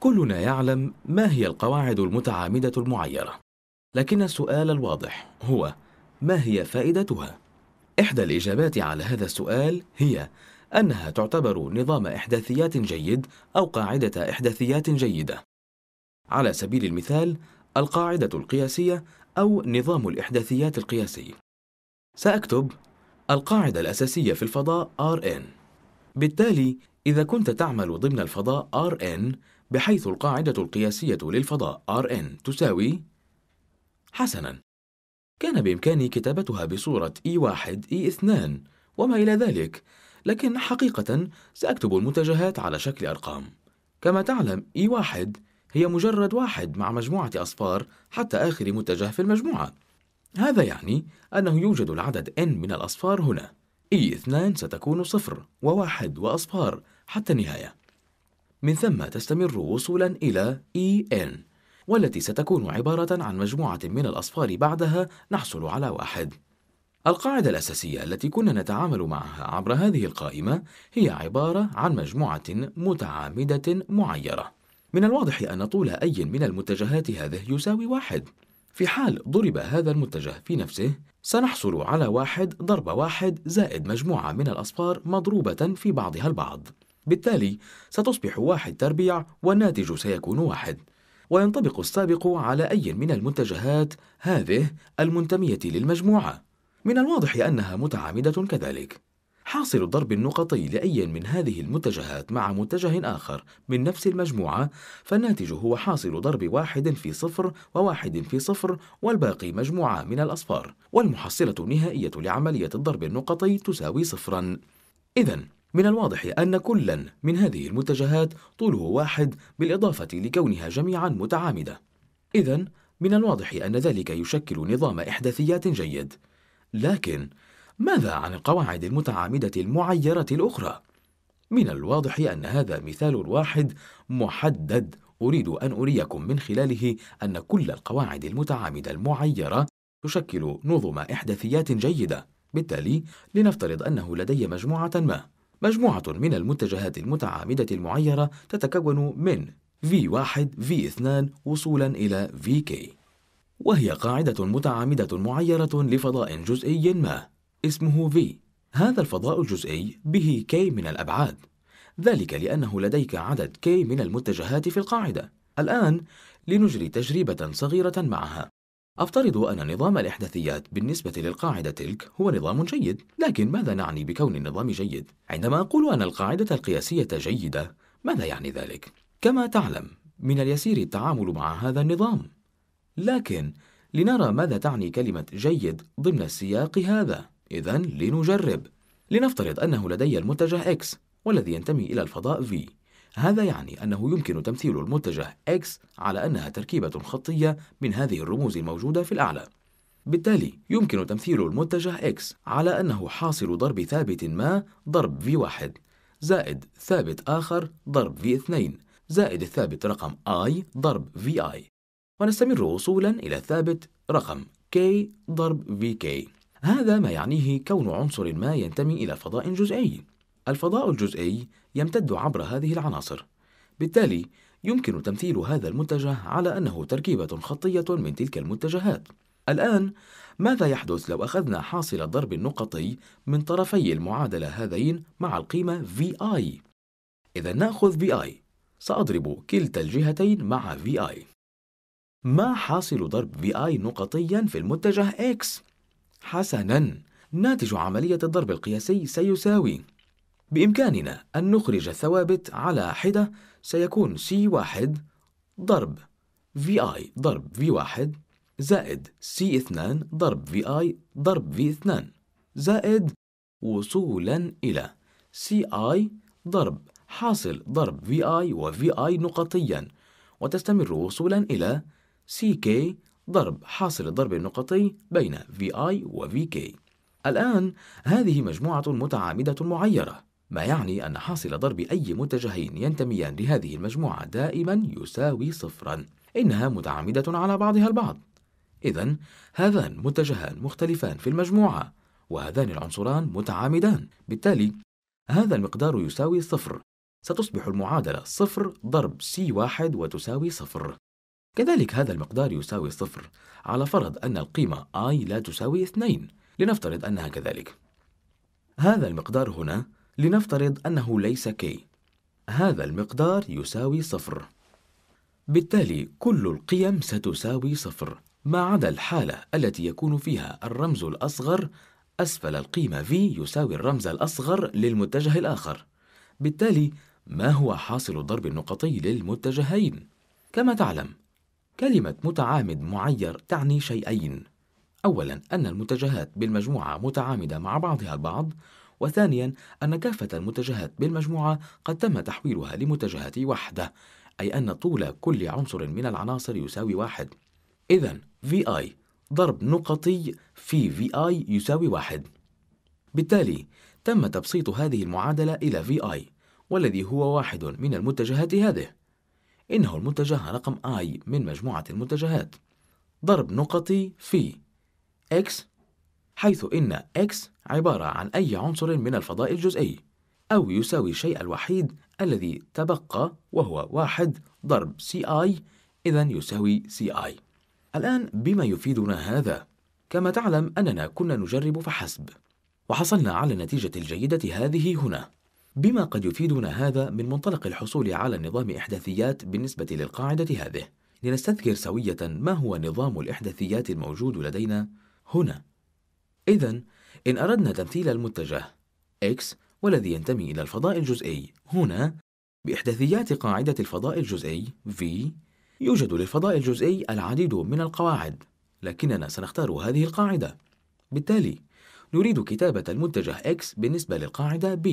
كلنا يعلم ما هي القواعد المتعامدة المعيرة لكن السؤال الواضح هو ما هي فائدتها؟ إحدى الإجابات على هذا السؤال هي أنها تعتبر نظام إحداثيات جيد أو قاعدة إحداثيات جيدة. على سبيل المثال، القاعدة القياسية أو نظام الإحداثيات القياسي. سأكتب القاعدة الأساسية في الفضاء RN. بالتالي إذا كنت تعمل ضمن الفضاء Rn بحيث القاعدة القياسية للفضاء Rn تساوي حسناً كان بإمكاني كتابتها بصورة E1 E2 وما إلى ذلك لكن حقيقة سأكتب المتجهات على شكل أرقام كما تعلم E1 هي مجرد واحد مع مجموعة أصفار حتى آخر متجه في المجموعة هذا يعني أنه يوجد العدد n من الأصفار هنا E2 ستكون صفر وواحد وأصفار حتى النهاية من ثم تستمر وصولا إلى EN والتي ستكون عبارة عن مجموعة من الأصفار بعدها نحصل على واحد القاعدة الأساسية التي كنا نتعامل معها عبر هذه القائمة هي عبارة عن مجموعة متعامدة معيرة من الواضح أن طول أي من المتجهات هذه يساوي واحد في حال ضرب هذا المتجه في نفسه سنحصل على واحد ضرب واحد زائد مجموعة من الأصفار مضروبة في بعضها البعض بالتالي ستصبح واحد تربيع والناتج سيكون واحد وينطبق السابق على أي من المنتجهات هذه المنتمية للمجموعة من الواضح أنها متعامدة كذلك حاصل الضرب النقطي لأي من هذه المتجهات مع متجه آخر من نفس المجموعة فالناتج هو حاصل ضرب واحد في صفر وواحد في صفر والباقي مجموعة من الأصفار والمحصلة النهائية لعملية الضرب النقطي تساوي صفرا إذن من الواضح أن كلا من هذه المتجهات طوله واحد بالإضافة لكونها جميعا متعامدة إذا من الواضح أن ذلك يشكل نظام إحداثيات جيد لكن ماذا عن القواعد المتعامدة المعيرة الأخرى؟ من الواضح أن هذا مثال واحد محدد أريد أن أريكم من خلاله أن كل القواعد المتعامدة المعيرة تشكل نظم إحداثيات جيدة بالتالي لنفترض أنه لدي مجموعة ما مجموعة من المتجهات المتعامدة المعيرة تتكون من V1 V2 وصولا إلى VK وهي قاعدة متعامدة معيرة لفضاء جزئي ما اسمه V هذا الفضاء الجزئي به K من الأبعاد ذلك لأنه لديك عدد K من المتجهات في القاعدة الآن لنجري تجربة صغيرة معها أفترض أن نظام الإحداثيات بالنسبة للقاعدة تلك هو نظام جيد، لكن ماذا نعني بكون النظام جيد؟ عندما أقول أن القاعدة القياسية جيدة، ماذا يعني ذلك؟ كما تعلم، من اليسير التعامل مع هذا النظام، لكن لنرى ماذا تعني كلمة جيد ضمن السياق هذا. إذا لنجرب. لنفترض أنه لدي المتجه X والذي ينتمي إلى الفضاء V. هذا يعني أنه يمكن تمثيل المتجه X على أنها تركيبة خطية من هذه الرموز الموجودة في الأعلى بالتالي يمكن تمثيل المتجه X على أنه حاصل ضرب ثابت ما ضرب V1 زائد ثابت آخر ضرب V2 زائد الثابت رقم I ضرب VI ونستمر وصولا إلى الثابت رقم K ضرب VK هذا ما يعنيه كون عنصر ما ينتمي إلى فضاء جزئي الفضاء الجزئي يمتد عبر هذه العناصر بالتالي يمكن تمثيل هذا المتجه على أنه تركيبة خطية من تلك المتجهات الآن ماذا يحدث لو أخذنا حاصل الضرب النقطي من طرفي المعادلة هذين مع القيمة VI؟ إذا نأخذ VI سأضرب كلتا الجهتين مع VI ما حاصل ضرب VI نقطيا في المتجه X؟ حسناً ناتج عملية الضرب القياسي سيساوي بإمكاننا أن نخرج ثوابت على حدة سيكون C1 ضرب VI ضرب V1 زائد C2 ضرب VI ضرب V2 زائد وصولا إلى CI ضرب حاصل ضرب VI و VI نقطيا وتستمر وصولا إلى CK ضرب حاصل ضرب نقطي بين VI و VK الآن هذه مجموعة متعامدة معيرة ما يعني أن حاصل ضرب أي متجهين ينتميان لهذه المجموعة دائما يساوي صفرا إنها متعامدة على بعضها البعض إذا هذان متجهان مختلفان في المجموعة وهذان العنصران متعامدان بالتالي هذا المقدار يساوي صفر ستصبح المعادلة صفر ضرب سي واحد وتساوي صفر كذلك هذا المقدار يساوي صفر على فرض أن القيمة i لا تساوي اثنين لنفترض أنها كذلك هذا المقدار هنا لنفترض أنه ليس كي هذا المقدار يساوي صفر بالتالي كل القيم ستساوي صفر ما عدا الحالة التي يكون فيها الرمز الأصغر أسفل القيمة V يساوي الرمز الأصغر للمتجه الآخر بالتالي ما هو حاصل الضرب النقطي للمتجهين؟ كما تعلم كلمة متعامد معير تعني شيئين أولا أن المتجهات بالمجموعة متعامدة مع بعضها البعض وثانيا أن كافة المتجهات بالمجموعة قد تم تحويلها لمتجهات وحدة أي أن طول كل عنصر من العناصر يساوي واحد إذا VI ضرب نقطي في VI يساوي واحد بالتالي تم تبسيط هذه المعادلة إلى VI والذي هو واحد من المتجهات هذه إنه المتجه رقم I من مجموعة المتجهات ضرب نقطي في X حيث إن X عبارة عن أي عنصر من الفضاء الجزئي أو يساوي الشيء الوحيد الذي تبقى وهو واحد ضرب CI إذا يساوي CI الآن بما يفيدنا هذا؟ كما تعلم أننا كنا نجرب فحسب وحصلنا على النتيجة الجيدة هذه هنا بما قد يفيدنا هذا من منطلق الحصول على نظام إحداثيات بالنسبة للقاعدة هذه لنستذكر سوية ما هو نظام الإحداثيات الموجود لدينا هنا إذا إن أردنا تمثيل المتجه X والذي ينتمي إلى الفضاء الجزئي هنا بإحداثيات قاعدة الفضاء الجزئي V يوجد للفضاء الجزئي العديد من القواعد لكننا سنختار هذه القاعدة بالتالي نريد كتابة المتجه X بالنسبة للقاعدة B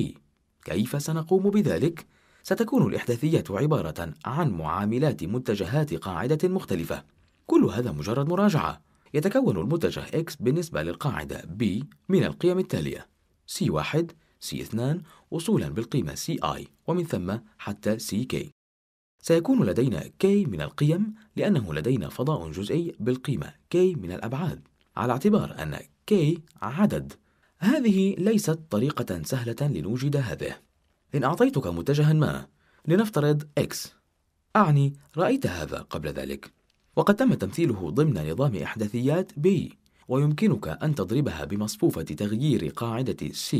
كيف سنقوم بذلك؟ ستكون الإحداثيات عبارة عن معاملات متجهات قاعدة مختلفة كل هذا مجرد مراجعة يتكون المتجه X بالنسبة للقاعدة B من القيم التالية C1 C2 وصولا بالقيمة CI ومن ثم حتى CK سيكون لدينا K من القيم لأنه لدينا فضاء جزئي بالقيمة K من الأبعاد على اعتبار أن K عدد هذه ليست طريقة سهلة لنوجد هذه إن أعطيتك متجها ما لنفترض X أعني رأيت هذا قبل ذلك وقد تم تمثيله ضمن نظام أحداثيات بي ويمكنك أن تضربها بمصفوفة تغيير قاعدة C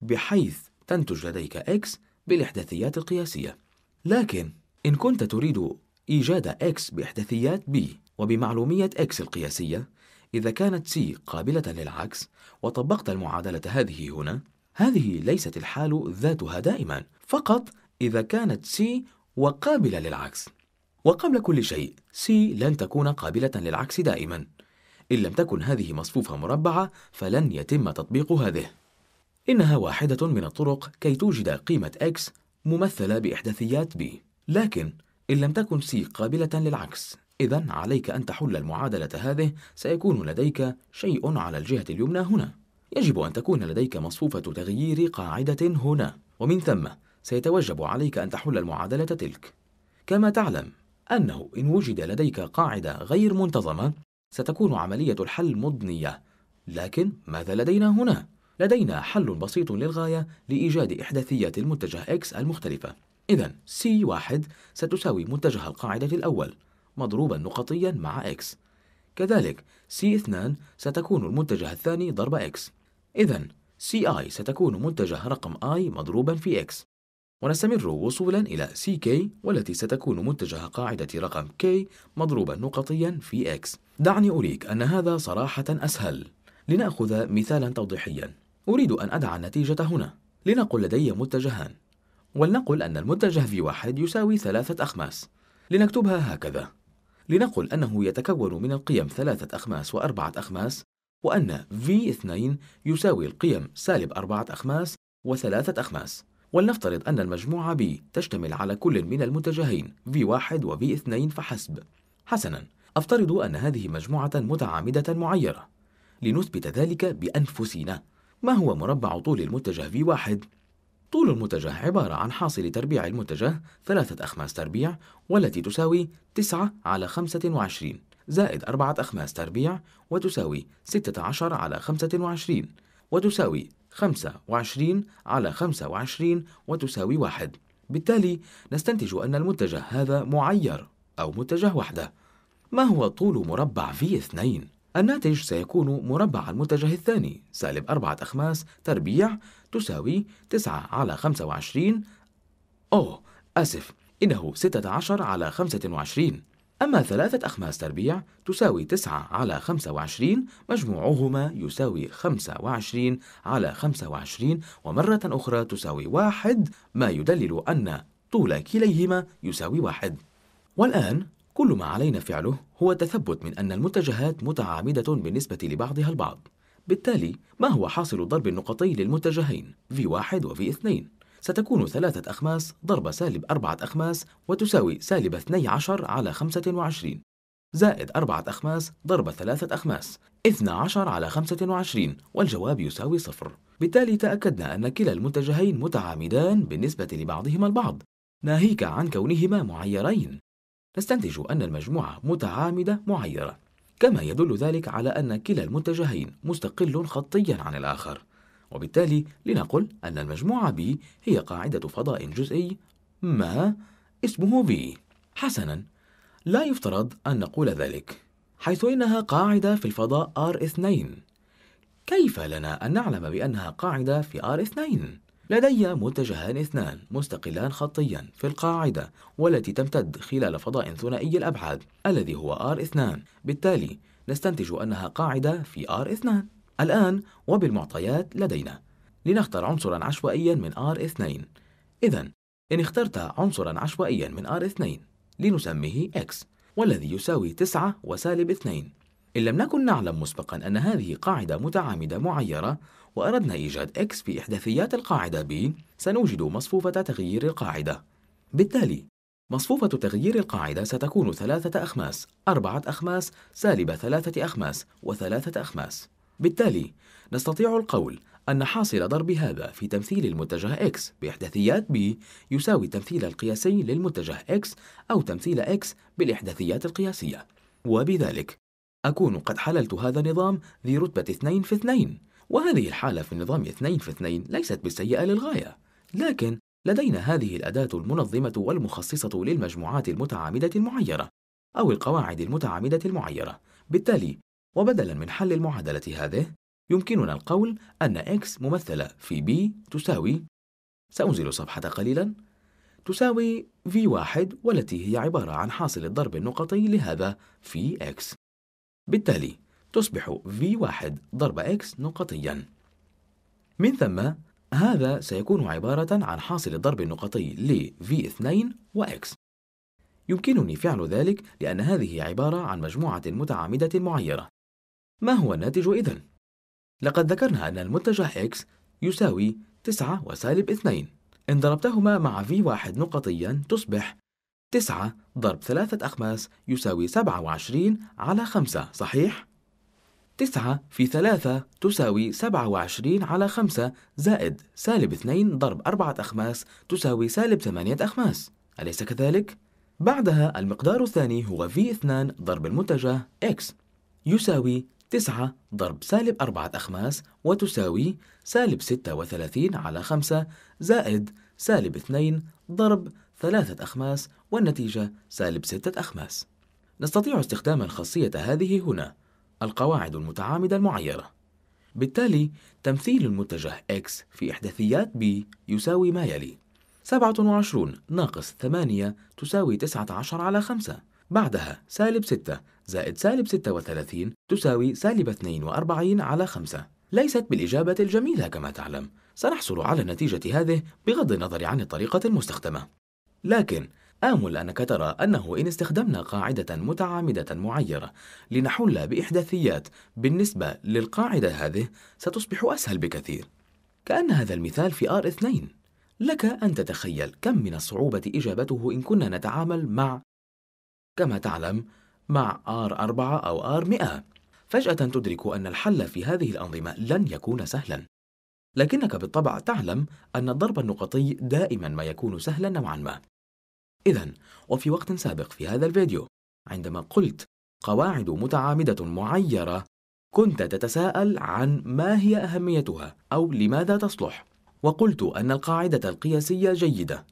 بحيث تنتج لديك X بالإحداثيات القياسية لكن إن كنت تريد إيجاد X بإحداثيات B وبمعلومية X القياسية إذا كانت C قابلة للعكس وطبقت المعادلة هذه هنا هذه ليست الحال ذاتها دائما فقط إذا كانت C وقابلة للعكس وقبل كل شيء سي لن تكون قابلة للعكس دائما إن لم تكن هذه مصفوفة مربعة فلن يتم تطبيق هذه إنها واحدة من الطرق كي توجد قيمة x ممثلة بإحداثيات b لكن إن لم تكن سي قابلة للعكس إذا عليك أن تحل المعادلة هذه سيكون لديك شيء على الجهة اليمنى هنا يجب أن تكون لديك مصفوفة تغيير قاعدة هنا ومن ثم سيتوجب عليك أن تحل المعادلة تلك كما تعلم أنه إن وجد لديك قاعدة غير منتظمة ستكون عملية الحل مضنية لكن ماذا لدينا هنا؟ لدينا حل بسيط للغاية لإيجاد إحداثيات المتجه X المختلفة إذا C1 ستساوي متجه القاعدة الأول مضروبا نقطيا مع X كذلك C2 ستكون المتجه الثاني ضرب X إذا CI ستكون متجه رقم I مضروبا في X ونستمر وصولا إلى CK والتي ستكون متجه قاعدة رقم K مضروبا نقطيا في X دعني أريك أن هذا صراحة أسهل لنأخذ مثالا توضيحيا أريد أن أدع النتيجة هنا لنقل لدي متجهان ولنقل أن المتجه في واحد يساوي ثلاثة أخماس لنكتبها هكذا لنقل أنه يتكون من القيم ثلاثة أخماس وأربعة أخماس وأن V2 يساوي القيم سالب أربعة أخماس وثلاثة أخماس ولنفترض أن المجموعة B تشتمل على كل من المتجهين V1 و V2 فحسب. حسناً، أفترض أن هذه مجموعة متعامدة معيرة. لنثبت ذلك بأنفسنا. ما هو مربع طول المتجه V1؟ طول المتجه عبارة عن حاصل تربيع المتجه ثلاثة أخماس تربيع والتي تساوي 9 على 25 زائد أربعة أخماس تربيع وتساوي 16 على 25 وتساوي 25 على 25 وتساوي 1 بالتالي نستنتج أن المتجه هذا معير أو متجه وحده ما هو طول مربع في 2 الناتج سيكون مربع المتجه الثاني سالب أربعة أخماس تربيع تساوي 9 على 25 أوه أسف إنه 16 على 25 أما ثلاثة أخماس تربيع تساوي 9 على 25 مجموعهما يساوي 25 على 25 ومرة أخرى تساوي واحد ما يدلل أن طول كليهما يساوي واحد والآن كل ما علينا فعله هو التثبت من أن المتجهات متعامدة بالنسبة لبعضها البعض بالتالي ما هو حاصل الضرب النقطي للمتجهين V1 و V2 ستكون ثلاثة أخماس ضرب سالب أربعة أخماس وتساوي سالب 12 على 25 زائد أربعة أخماس ضرب ثلاثة أخماس 12 على 25 والجواب يساوي صفر بالتالي تأكدنا أن كلا المتجهين متعامدان بالنسبة لبعضهما البعض ناهيك عن كونهما معيرين نستنتج أن المجموعة متعامدة معيرة كما يدل ذلك على أن كلا المتجهين مستقل خطيا عن الآخر وبالتالي لنقل أن المجموعة B هي قاعدة فضاء جزئي ما اسمه B. حسنا لا يفترض أن نقول ذلك حيث إنها قاعدة في الفضاء R2 كيف لنا أن نعلم بأنها قاعدة في R2؟ لدي متجهان اثنان مستقلان خطيا في القاعدة والتي تمتد خلال فضاء ثنائي الأبعاد الذي هو R2 بالتالي نستنتج أنها قاعدة في R2 الآن وبالمعطيات لدينا لنختار عنصرا عشوائيا من R2 إذا إن اخترت عنصرا عشوائيا من R2 لنسميه X والذي يساوي 9 وسالب 2 إن لم نكن نعلم مسبقا أن هذه قاعدة متعامدة معيرة وأردنا إيجاد X في إحداثيات القاعدة B سنوجد مصفوفة تغيير القاعدة بالتالي مصفوفة تغيير القاعدة ستكون ثلاثة أخماس أربعة أخماس سالب ثلاثة أخماس وثلاثة أخماس بالتالي نستطيع القول أن حاصل ضرب هذا في تمثيل المتجه x بإحداثيات b يساوي التمثيل القياسي للمتجه x أو تمثيل x بالإحداثيات القياسية وبذلك أكون قد حللت هذا النظام ذي رتبة 2 في 2 وهذه الحالة في النظام 2 في 2 ليست بالسيئة للغاية لكن لدينا هذه الأداة المنظمة والمخصصة للمجموعات المتعامدة المعيرة أو القواعد المتعامدة المعيرة بالتالي وبدلا من حل المعادلة هذه يمكننا القول أن x ممثلة في b تساوي سأنزل صفحة قليلا تساوي v1 والتي هي عبارة عن حاصل الضرب النقطي لهذا في x بالتالي تصبح v1 ضرب x نقطيا من ثم هذا سيكون عبارة عن حاصل الضرب النقطي ل v2 و x يمكنني فعل ذلك لأن هذه عبارة عن مجموعة متعامدة معيرة ما هو الناتج إذن؟ لقد ذكرنا أن المتجه x يساوي 9 وسالب 2 إن ضربتهما مع v1 نقطيا تصبح 9 ضرب 3 أخماس يساوي 27 على 5 صحيح؟ 9 في 3 تساوي 27 على 5 زائد سالب 2 ضرب 4 أخماس تساوي سالب 8 أخماس أليس كذلك؟ بعدها المقدار الثاني هو V2 ضرب المتجه X يساوي 9 ضرب سالب 4 أخماس وتساوي سالب 36 على 5 زائد سالب 2 ضرب 3 أخماس والنتيجة سالب 6 أخماس نستطيع استخدام الخاصية هذه هنا القواعد المتعامدة المعيرة بالتالي تمثيل المتجه x في إحداثيات b يساوي ما يلي 27 ناقص 8 تساوي 19 على 5 بعدها سالب 6 زائد سالب 36 تساوي سالب 42 على 5 ليست بالإجابة الجميلة كما تعلم سنحصل على النتيجة هذه بغض النظر عن الطريقة المستخدمة لكن آمل أنك ترى أنه إن استخدمنا قاعدة متعامدة معيرة لنحل بإحداثيات بالنسبة للقاعدة هذه ستصبح أسهل بكثير كأن هذا المثال في R2 لك أن تتخيل كم من الصعوبة إجابته إن كنا نتعامل مع كما تعلم مع R4 أو R100 فجأة تدرك أن الحل في هذه الأنظمة لن يكون سهلا لكنك بالطبع تعلم أن الضرب النقطي دائما ما يكون سهلا نوعا ما إذا وفي وقت سابق في هذا الفيديو عندما قلت قواعد متعامدة معيرة كنت تتساءل عن ما هي أهميتها أو لماذا تصلح وقلت أن القاعدة القياسية جيدة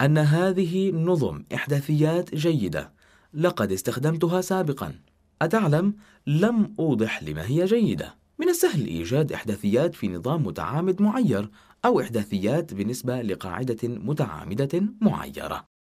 أن هذه نظم إحداثيات جيدة لقد استخدمتها سابقاً أتعلم لم أوضح لما هي جيدة من السهل إيجاد إحداثيات في نظام متعامد معير أو إحداثيات بالنسبة لقاعدة متعامدة معيرة